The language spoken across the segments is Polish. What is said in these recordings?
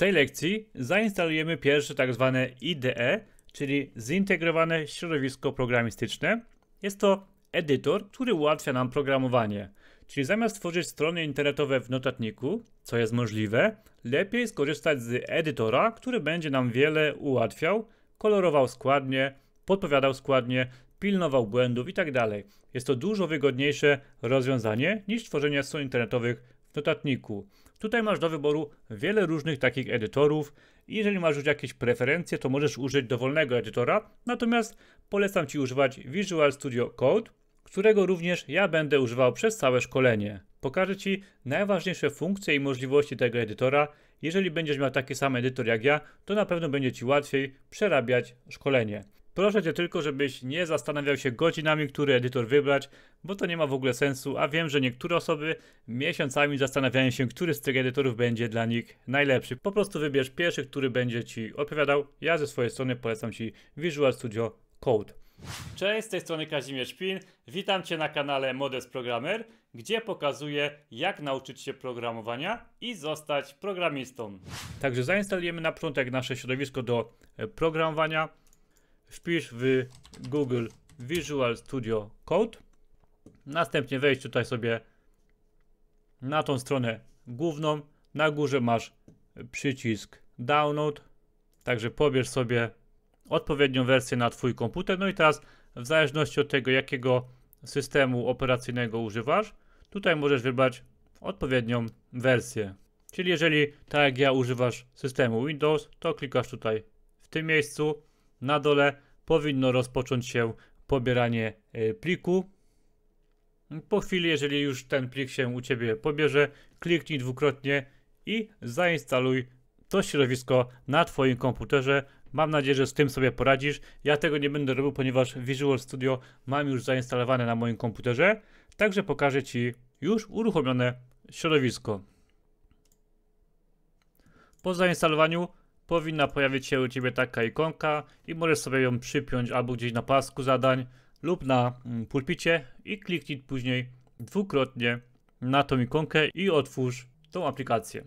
tej lekcji zainstalujemy pierwsze tak zwane IDE, czyli Zintegrowane Środowisko Programistyczne. Jest to edytor, który ułatwia nam programowanie. Czyli zamiast tworzyć strony internetowe w notatniku, co jest możliwe, lepiej skorzystać z edytora, który będzie nam wiele ułatwiał, kolorował składnie, podpowiadał składnie, pilnował błędów itd. Tak jest to dużo wygodniejsze rozwiązanie niż tworzenie stron internetowych w notatniku. Tutaj masz do wyboru wiele różnych takich edytorów. Jeżeli masz już jakieś preferencje, to możesz użyć dowolnego edytora. Natomiast polecam Ci używać Visual Studio Code, którego również ja będę używał przez całe szkolenie. Pokażę Ci najważniejsze funkcje i możliwości tego edytora. Jeżeli będziesz miał taki sam edytor jak ja, to na pewno będzie Ci łatwiej przerabiać szkolenie. Proszę cię tylko, żebyś nie zastanawiał się godzinami, który edytor wybrać, bo to nie ma w ogóle sensu, a wiem, że niektóre osoby miesiącami zastanawiają się, który z tych edytorów będzie dla nich najlepszy. Po prostu wybierz pierwszy, który będzie ci opowiadał. Ja ze swojej strony polecam ci Visual Studio Code. Cześć, z tej strony Kazimierz Pin. Witam Cię na kanale Modest Programmer, gdzie pokazuję jak nauczyć się programowania i zostać programistą. Także zainstalujemy na początek nasze środowisko do e, programowania wpisz w Google Visual Studio Code. Następnie wejdź tutaj sobie na tą stronę główną. Na górze masz przycisk download. Także pobierz sobie odpowiednią wersję na Twój komputer. No i teraz w zależności od tego, jakiego systemu operacyjnego używasz, tutaj możesz wybrać odpowiednią wersję. Czyli jeżeli tak jak ja używasz systemu Windows, to klikasz tutaj w tym miejscu na dole powinno rozpocząć się pobieranie y, pliku. Po chwili, jeżeli już ten plik się u Ciebie pobierze, kliknij dwukrotnie i zainstaluj to środowisko na Twoim komputerze. Mam nadzieję, że z tym sobie poradzisz. Ja tego nie będę robił, ponieważ Visual Studio mam już zainstalowane na moim komputerze, także pokażę Ci już uruchomione środowisko. Po zainstalowaniu powinna pojawić się u Ciebie taka ikonka i możesz sobie ją przypiąć albo gdzieś na pasku zadań lub na mm, pulpicie i kliknij później dwukrotnie na tą ikonkę i otwórz tą aplikację.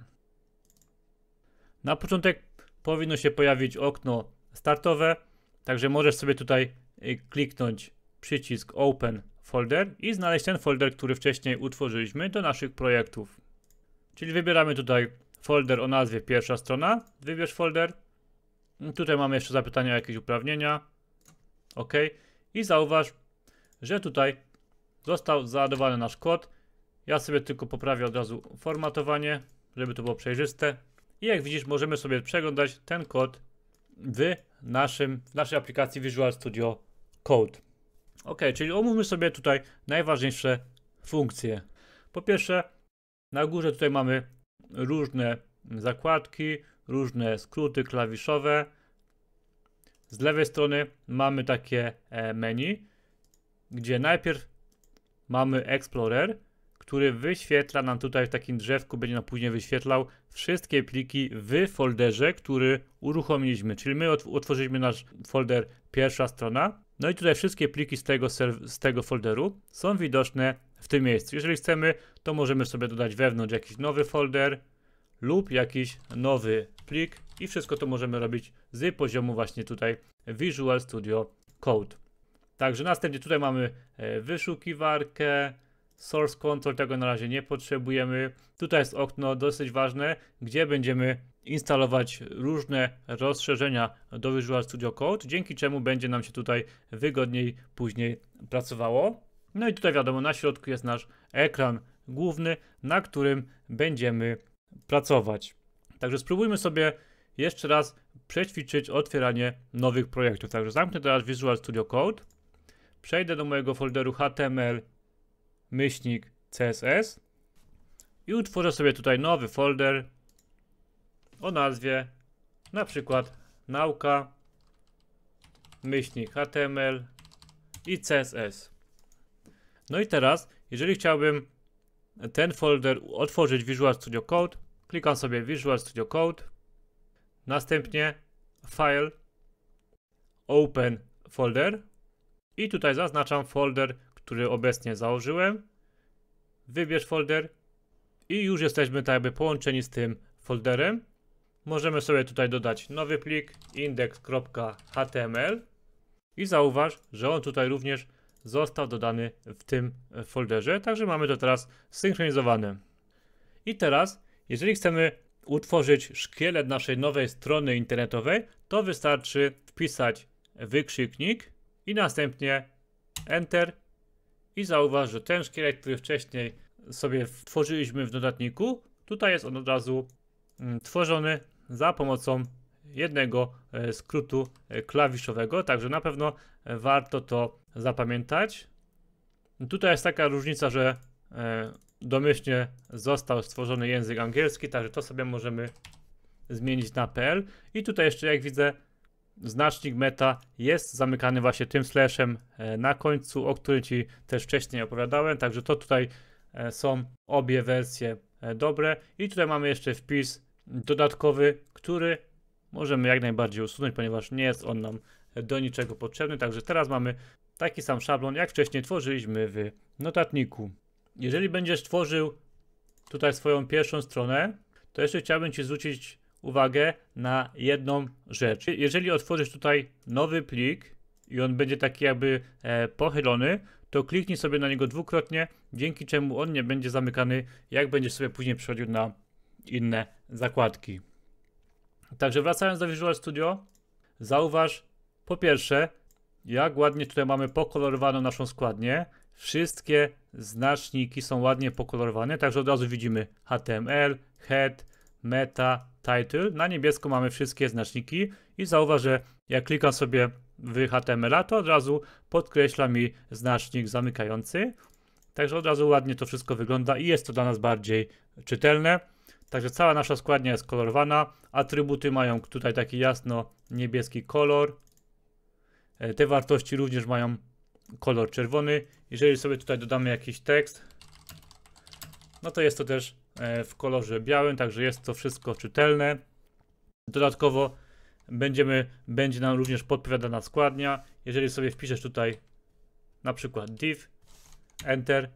Na początek powinno się pojawić okno startowe, także możesz sobie tutaj y, kliknąć przycisk Open Folder i znaleźć ten folder, który wcześniej utworzyliśmy do naszych projektów. Czyli wybieramy tutaj folder o nazwie pierwsza strona, wybierz folder. No, tutaj mamy jeszcze zapytania o jakieś uprawnienia. OK. I zauważ, że tutaj został załadowany nasz kod. Ja sobie tylko poprawię od razu formatowanie, żeby to było przejrzyste. I jak widzisz, możemy sobie przeglądać ten kod w, naszym, w naszej aplikacji Visual Studio Code. OK, czyli omówmy sobie tutaj najważniejsze funkcje. Po pierwsze, na górze tutaj mamy różne zakładki, różne skróty klawiszowe. Z lewej strony mamy takie e, menu, gdzie najpierw mamy Explorer, który wyświetla nam tutaj w takim drzewku, będzie nam później wyświetlał wszystkie pliki w folderze, który uruchomiliśmy. Czyli my otworzyliśmy nasz folder pierwsza strona. No i tutaj wszystkie pliki z tego, z tego folderu są widoczne w tym miejscu. Jeżeli chcemy, to możemy sobie dodać wewnątrz jakiś nowy folder lub jakiś nowy plik i wszystko to możemy robić z poziomu właśnie tutaj Visual Studio Code. Także następnie tutaj mamy e, wyszukiwarkę, source control tego na razie nie potrzebujemy. Tutaj jest okno dosyć ważne, gdzie będziemy instalować różne rozszerzenia do Visual Studio Code, dzięki czemu będzie nam się tutaj wygodniej później pracowało. No i tutaj wiadomo, na środku jest nasz ekran główny, na którym będziemy pracować. Także spróbujmy sobie jeszcze raz przećwiczyć otwieranie nowych projektów. Także zamknę teraz Visual Studio Code, przejdę do mojego folderu HTML myślnik CSS i utworzę sobie tutaj nowy folder o nazwie na przykład nauka myślnik HTML i CSS. No i teraz, jeżeli chciałbym ten folder otworzyć Visual Studio Code, klikam sobie Visual Studio Code, następnie File, Open Folder i tutaj zaznaczam folder, który obecnie założyłem. Wybierz folder i już jesteśmy tak jakby połączeni z tym folderem. Możemy sobie tutaj dodać nowy plik index.html i zauważ, że on tutaj również został dodany w tym e, folderze, także mamy to teraz synchronizowane. I teraz, jeżeli chcemy utworzyć szkielet naszej nowej strony internetowej, to wystarczy wpisać wykrzyknik i następnie Enter i zauważ, że ten szkielet, który wcześniej sobie tworzyliśmy w dodatniku, tutaj jest on od razu mm, tworzony za pomocą jednego e, skrótu e, klawiszowego, także na pewno e, warto to zapamiętać. Tutaj jest taka różnica, że domyślnie został stworzony język angielski, także to sobie możemy zmienić na PL. I tutaj jeszcze jak widzę znacznik meta jest zamykany właśnie tym slashem na końcu, o którym Ci też wcześniej opowiadałem, także to tutaj są obie wersje dobre. I tutaj mamy jeszcze wpis dodatkowy, który możemy jak najbardziej usunąć, ponieważ nie jest on nam do niczego potrzebny. Także teraz mamy taki sam szablon, jak wcześniej tworzyliśmy w notatniku. Jeżeli będziesz tworzył tutaj swoją pierwszą stronę, to jeszcze chciałbym Ci zwrócić uwagę na jedną rzecz. Jeżeli otworzysz tutaj nowy plik i on będzie taki jakby e, pochylony, to kliknij sobie na niego dwukrotnie, dzięki czemu on nie będzie zamykany, jak będziesz sobie później przechodził na inne zakładki. Także wracając do Visual Studio, zauważ po pierwsze, jak ładnie tutaj mamy pokolorowaną naszą składnię. Wszystkie znaczniki są ładnie pokolorowane, także od razu widzimy HTML, head, meta, title. Na niebiesko mamy wszystkie znaczniki i zauważ, że jak klikam sobie w HTML, to od razu podkreśla mi znacznik zamykający. Także od razu ładnie to wszystko wygląda i jest to dla nas bardziej czytelne. Także cała nasza składnia jest kolorowana. Atrybuty mają tutaj taki jasno niebieski kolor. E, te wartości również mają kolor czerwony. Jeżeli sobie tutaj dodamy jakiś tekst, no to jest to też e, w kolorze białym, także jest to wszystko czytelne. Dodatkowo będziemy, będzie nam również podpowiadana składnia. Jeżeli sobie wpiszesz tutaj na przykład div, enter,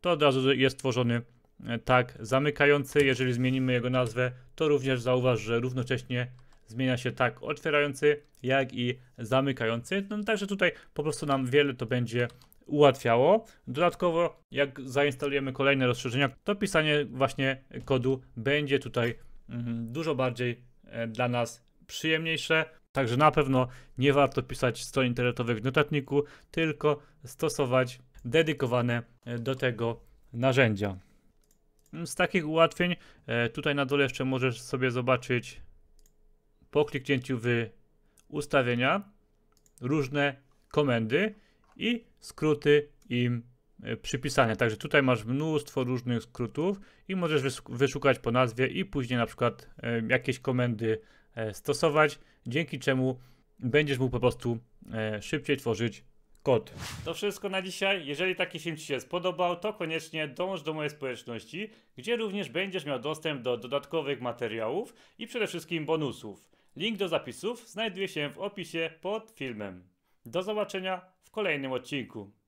to od razu jest tworzony E, tak zamykający. Jeżeli zmienimy jego nazwę, to również zauważ, że równocześnie zmienia się tak otwierający, jak i zamykający. No, także tutaj po prostu nam wiele to będzie ułatwiało. Dodatkowo, jak zainstalujemy kolejne rozszerzenia, to pisanie właśnie kodu będzie tutaj mhm, dużo bardziej e, dla nas przyjemniejsze. Także na pewno nie warto pisać stron internetowych w notatniku, tylko stosować dedykowane e, do tego narzędzia z takich ułatwień, e, tutaj na dole jeszcze możesz sobie zobaczyć po kliknięciu w ustawienia różne komendy i skróty im e, przypisane. Także tutaj masz mnóstwo różnych skrótów i możesz wyszukać po nazwie i później na przykład e, jakieś komendy stosować, dzięki czemu będziesz mógł po prostu szybciej tworzyć Kot. To wszystko na dzisiaj. Jeżeli taki film Ci się spodobał, to koniecznie dąż do mojej społeczności, gdzie również będziesz miał dostęp do dodatkowych materiałów i przede wszystkim bonusów. Link do zapisów znajduje się w opisie pod filmem. Do zobaczenia w kolejnym odcinku.